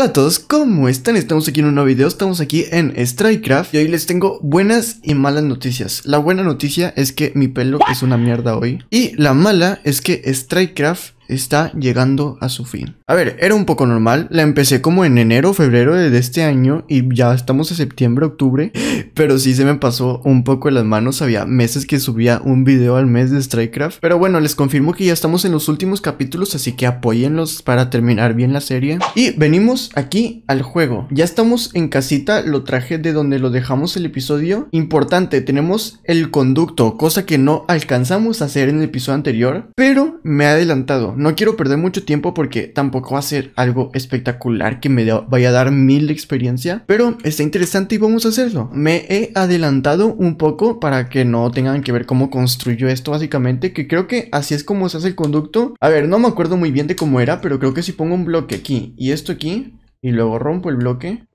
Hola a todos, ¿cómo están? Estamos aquí en un nuevo video, estamos aquí en Strikecraft y hoy les tengo buenas y malas noticias. La buena noticia es que mi pelo es una mierda hoy y la mala es que Strikecraft está llegando a su fin. A ver, era un poco normal, la empecé como en enero, febrero de este año y ya estamos en septiembre, octubre, pero sí se me pasó un poco en las manos, había meses que subía un video al mes de Strikecraft, pero bueno, les confirmo que ya estamos en los últimos capítulos, así que apóyenlos para terminar bien la serie. Y venimos aquí al juego, ya estamos en casita, lo traje de donde lo dejamos el episodio, importante, tenemos el conducto, cosa que no alcanzamos a hacer en el episodio anterior, pero me ha adelantado, no quiero perder mucho tiempo porque tampoco va a ser algo espectacular que me vaya a dar mil experiencia, pero está interesante y vamos a hacerlo. Me he adelantado un poco para que no tengan que ver cómo construyo esto básicamente, que creo que así es como se hace el conducto. A ver, no me acuerdo muy bien de cómo era, pero creo que si pongo un bloque aquí y esto aquí, y luego rompo el bloque,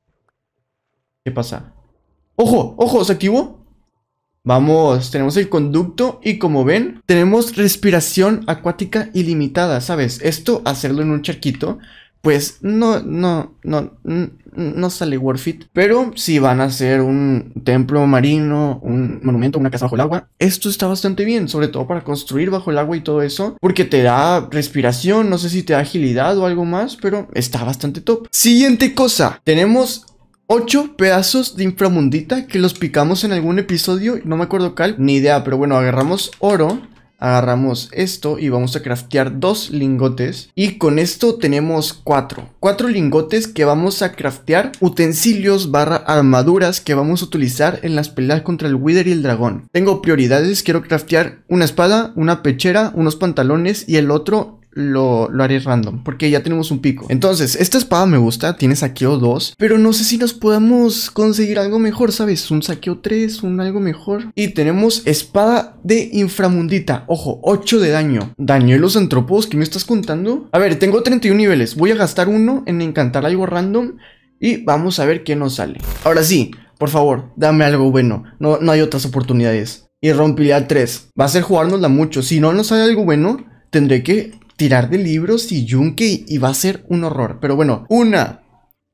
¿qué pasa? ¡Ojo! ¡Ojo! ¿Se activó? Vamos, tenemos el conducto y como ven, tenemos respiración acuática ilimitada, ¿sabes? Esto, hacerlo en un charquito, pues no, no, no, no sale worth it. Pero si van a hacer un templo marino, un monumento, una casa bajo el agua, esto está bastante bien, sobre todo para construir bajo el agua y todo eso, porque te da respiración, no sé si te da agilidad o algo más, pero está bastante top. Siguiente cosa, tenemos ocho pedazos de inframundita que los picamos en algún episodio, no me acuerdo cal, ni idea, pero bueno, agarramos oro, agarramos esto y vamos a craftear dos lingotes y con esto tenemos 4. 4 lingotes que vamos a craftear utensilios barra armaduras que vamos a utilizar en las peleas contra el wither y el dragón tengo prioridades quiero craftear una espada una pechera unos pantalones y el otro lo, lo haré random, porque ya tenemos un pico. Entonces, esta espada me gusta, tiene saqueo 2, pero no sé si nos podemos conseguir algo mejor, ¿sabes? Un saqueo 3, un algo mejor. Y tenemos espada de inframundita, ojo, 8 de daño. ¿Daño los antropos? ¿Qué me estás contando? A ver, tengo 31 niveles, voy a gastar uno en encantar algo random y vamos a ver qué nos sale. Ahora sí, por favor, dame algo bueno, no, no hay otras oportunidades. Y al 3, va a ser jugárnosla mucho, si no nos sale algo bueno... Tendré que tirar de libros y yunque y va a ser un horror. Pero bueno, una,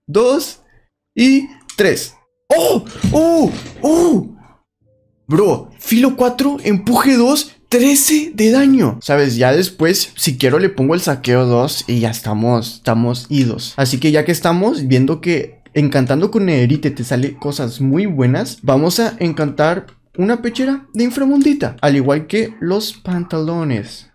dos y tres. ¡Oh! ¡Oh! ¡Oh! Bro, filo 4, empuje 2, 13 de daño. Sabes, ya después, si quiero, le pongo el saqueo 2 y ya estamos, estamos idos. Así que ya que estamos viendo que encantando con erite te sale cosas muy buenas, vamos a encantar una pechera de inframundita, al igual que los pantalones.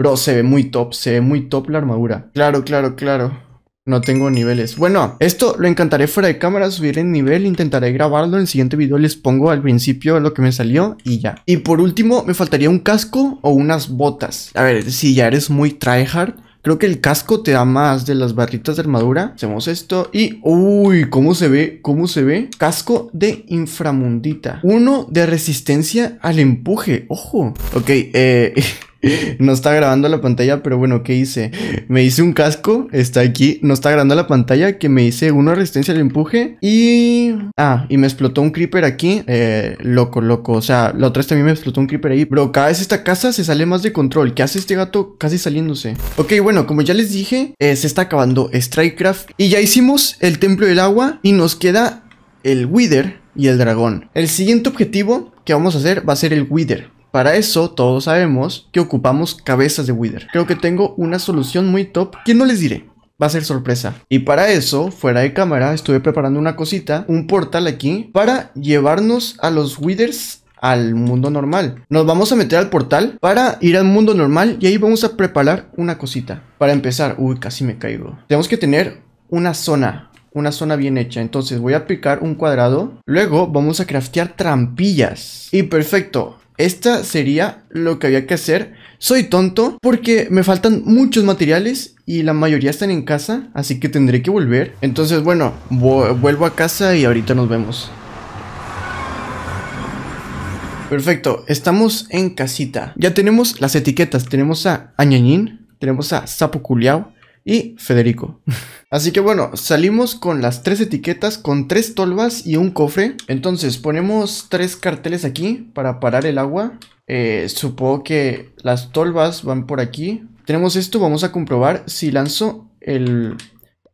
Bro, se ve muy top, se ve muy top la armadura. Claro, claro, claro. No tengo niveles. Bueno, esto lo encantaré fuera de cámara, subir en nivel, intentaré grabarlo. En el siguiente video les pongo al principio lo que me salió y ya. Y por último, me faltaría un casco o unas botas. A ver, si ya eres muy tryhard, Creo que el casco te da más de las barritas de armadura. Hacemos esto y... ¡Uy! ¿Cómo se ve? ¿Cómo se ve? Casco de inframundita. Uno de resistencia al empuje. ¡Ojo! Ok, eh... No está grabando la pantalla, pero bueno, ¿qué hice? Me hice un casco, está aquí. No está grabando la pantalla, que me hice una resistencia al empuje. Y... Ah, y me explotó un creeper aquí. Eh, loco, loco. O sea, la otra vez también me explotó un creeper ahí. Bro, cada vez esta casa se sale más de control. ¿Qué hace este gato casi saliéndose? Ok, bueno, como ya les dije, eh, se está acabando Strikecraft. Y ya hicimos el templo del agua y nos queda el Wither y el dragón. El siguiente objetivo que vamos a hacer va a ser el Wither. Para eso, todos sabemos que ocupamos cabezas de Wither. Creo que tengo una solución muy top que no les diré. Va a ser sorpresa. Y para eso, fuera de cámara, estuve preparando una cosita, un portal aquí, para llevarnos a los Wither al mundo normal. Nos vamos a meter al portal para ir al mundo normal y ahí vamos a preparar una cosita. Para empezar, uy, casi me caigo. Tenemos que tener una zona, una zona bien hecha. Entonces voy a picar un cuadrado, luego vamos a craftear trampillas. Y perfecto, esta sería lo que había que hacer. Soy tonto porque me faltan muchos materiales y la mayoría están en casa, así que tendré que volver. Entonces, bueno, vuelvo a casa y ahorita nos vemos. Perfecto, estamos en casita. Ya tenemos las etiquetas. Tenemos a Añañín, tenemos a Sapo y Federico. Así que bueno, salimos con las tres etiquetas, con tres tolvas y un cofre. Entonces ponemos tres carteles aquí para parar el agua. Eh, supongo que las tolvas van por aquí. Tenemos esto, vamos a comprobar si lanzo el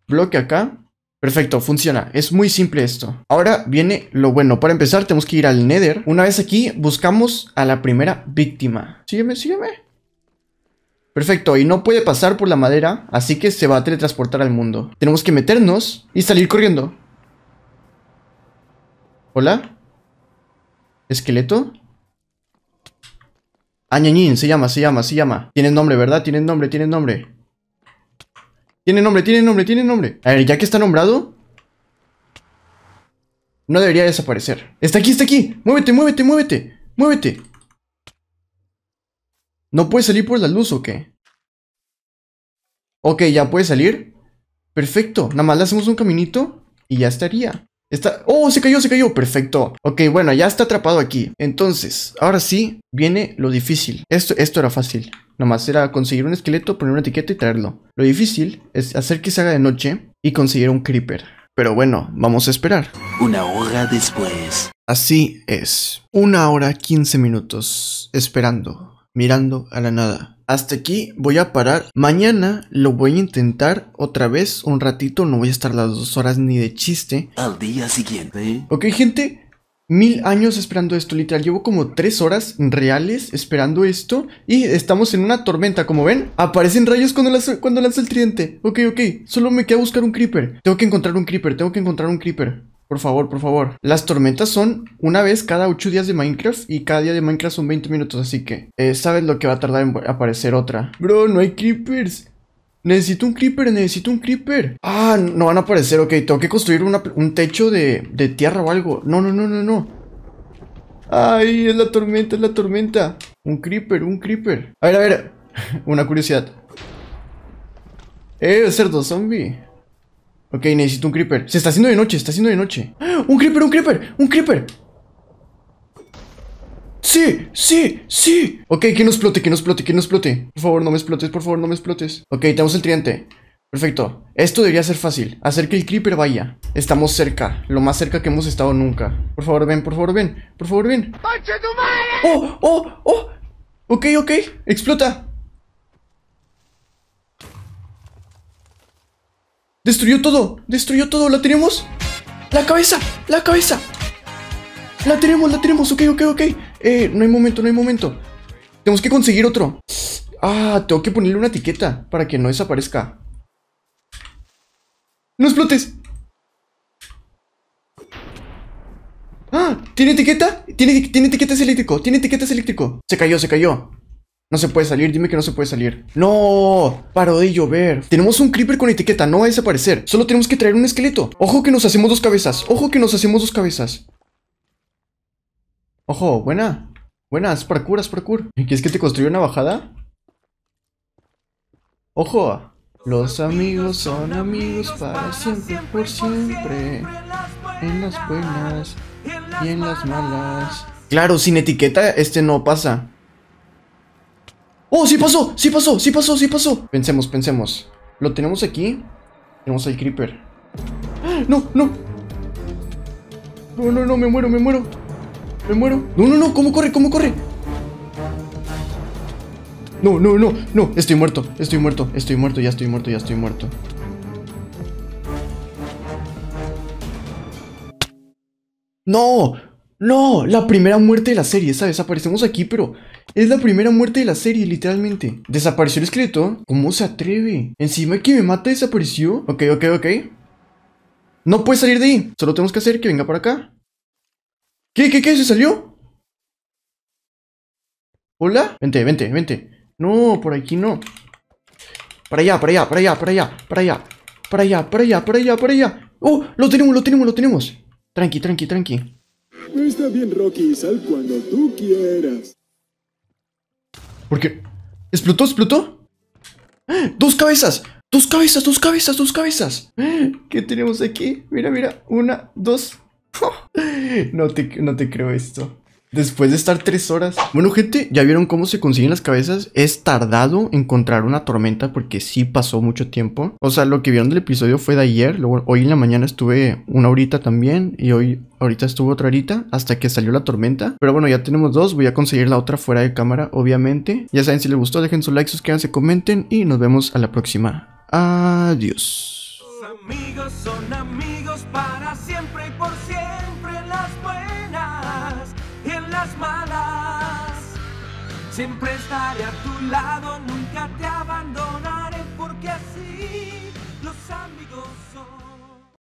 bloque acá. Perfecto, funciona. Es muy simple esto. Ahora viene lo bueno. Para empezar tenemos que ir al Nether. Una vez aquí buscamos a la primera víctima. Sígueme, sígueme. Perfecto, y no puede pasar por la madera, así que se va a teletransportar al mundo. Tenemos que meternos y salir corriendo. ¿Hola? ¿Esqueleto? Añañín, ah, se llama, se llama, se llama. Tiene nombre, ¿verdad? Tiene nombre, tiene nombre. Tiene nombre, tiene nombre, tiene nombre. A ver, ya que está nombrado... No debería desaparecer. Está aquí, está aquí. Muévete, muévete, muévete. Muévete. ¿No puede salir por la luz o qué? Ok, ya puede salir. Perfecto. Nada más le hacemos un caminito y ya estaría. Está... ¡Oh, se cayó, se cayó! Perfecto. Ok, bueno, ya está atrapado aquí. Entonces, ahora sí, viene lo difícil. Esto, esto era fácil. Nada más era conseguir un esqueleto, poner una etiqueta y traerlo. Lo difícil es hacer que se haga de noche y conseguir un creeper. Pero bueno, vamos a esperar. Una hora después. Así es. Una hora quince minutos esperando mirando a la nada. Hasta aquí voy a parar. Mañana lo voy a intentar otra vez un ratito. No voy a estar las dos horas ni de chiste. Al día siguiente. Ok, gente. Mil años esperando esto, literal. Llevo como tres horas reales esperando esto. Y estamos en una tormenta, como ven. Aparecen rayos cuando lanzo, el tridente. Ok, ok. Solo me queda buscar un creeper. Tengo que encontrar un creeper, tengo que encontrar un creeper. Por favor, por favor. Las tormentas son una vez cada 8 días de Minecraft y cada día de Minecraft son 20 minutos, así que eh, sabes lo que va a tardar en aparecer otra. Bro, no hay creepers. Necesito un creeper, necesito un creeper. Ah, no van a aparecer, ok. Tengo que construir un techo de, de tierra o algo. No, no, no, no, no. Ay, es la tormenta, es la tormenta. Un creeper, un creeper. A ver, a ver. una curiosidad. Eh, cerdo zombie. Ok, necesito un creeper. Se está haciendo de noche, está haciendo de noche. ¡Ah! ¡Un creeper, un creeper, un creeper! ¡Sí! ¡Sí! ¡Sí! Ok, que no explote, que no explote, que no explote. Por favor, no me explotes, por favor, no me explotes. Ok, tenemos el triante. Perfecto. Esto debería ser fácil. Hacer que el creeper vaya. Estamos cerca. Lo más cerca que hemos estado nunca. Por favor, ven, por favor, ven. Por favor, ven. ¡Oh! ¡Oh! ¡Oh! Ok, ok. Explota. Destruyó todo, destruyó todo, la tenemos. La cabeza, la cabeza. La tenemos, la tenemos, ok, ok, ok. Eh, no hay momento, no hay momento. Tenemos que conseguir otro. Ah, tengo que ponerle una etiqueta para que no desaparezca. ¡No explotes! ¡Ah! ¿Tiene etiqueta? ¿Tiene, tiene etiqueta, eléctrico. Tiene etiquetas eléctrico. Se cayó, se cayó. No se puede salir, dime que no se puede salir. ¡No! paro de llover. Tenemos un creeper con etiqueta, no va a desaparecer. Solo tenemos que traer un esqueleto. ¡Ojo que nos hacemos dos cabezas! ¡Ojo que nos hacemos dos cabezas! ¡Ojo! ¡Buena! ¡Buena! ¡Es parkour, ¿Quieres que te construya una bajada? ¡Ojo! Los amigos son amigos para siempre, por siempre. En las buenas y en las malas. Claro, sin etiqueta este no pasa. ¡Oh, sí pasó! ¡Sí pasó! ¡Sí pasó! ¡Sí pasó! Pensemos, pensemos. ¿Lo tenemos aquí? Tenemos al creeper. ¡Ah! ¡No, no! No, no, no, me muero, me muero. Me muero. No, no, no, ¿cómo corre? ¿Cómo corre? No, no, no, no, estoy muerto, estoy muerto, estoy muerto, ya estoy muerto, ya estoy muerto. ¡No! No, la primera muerte de la serie, ¿sabes? Aparecemos aquí, pero es la primera muerte de la serie, literalmente. ¿Desapareció el escrito? ¿Cómo se atreve? ¿Encima que me mata desapareció? Ok, ok, ok. No puede salir de ahí. Solo tenemos que hacer que venga para acá. ¿Qué, qué, qué? ¿Se salió? ¿Hola? Vente, vente, vente. No, por aquí no. Para allá, para allá, para allá, para allá, para allá. Para allá, para allá, para allá, para allá. ¡Oh! Lo tenemos, lo tenemos, lo tenemos. Tranqui, tranqui, tranqui. Está bien, Rocky, sal cuando tú quieras. ¿Por qué? ¿Explotó? ¿Explotó? ¡Dos cabezas! ¡Dos cabezas! ¡Dos cabezas! ¡Dos cabezas! ¿Qué tenemos aquí? Mira, mira. Una, dos. no, te, no te creo esto. Después de estar tres horas. Bueno, gente, ya vieron cómo se consiguen las cabezas. Es tardado encontrar una tormenta porque sí pasó mucho tiempo. O sea, lo que vieron del episodio fue de ayer. Luego, hoy en la mañana estuve una horita también. Y hoy, ahorita estuvo otra horita hasta que salió la tormenta. Pero bueno, ya tenemos dos. Voy a conseguir la otra fuera de cámara, obviamente. Ya saben, si les gustó, dejen su like, suscríbanse, comenten. Y nos vemos a la próxima. Adiós. amigos son amigos para siempre y por Siempre estaré a tu lado,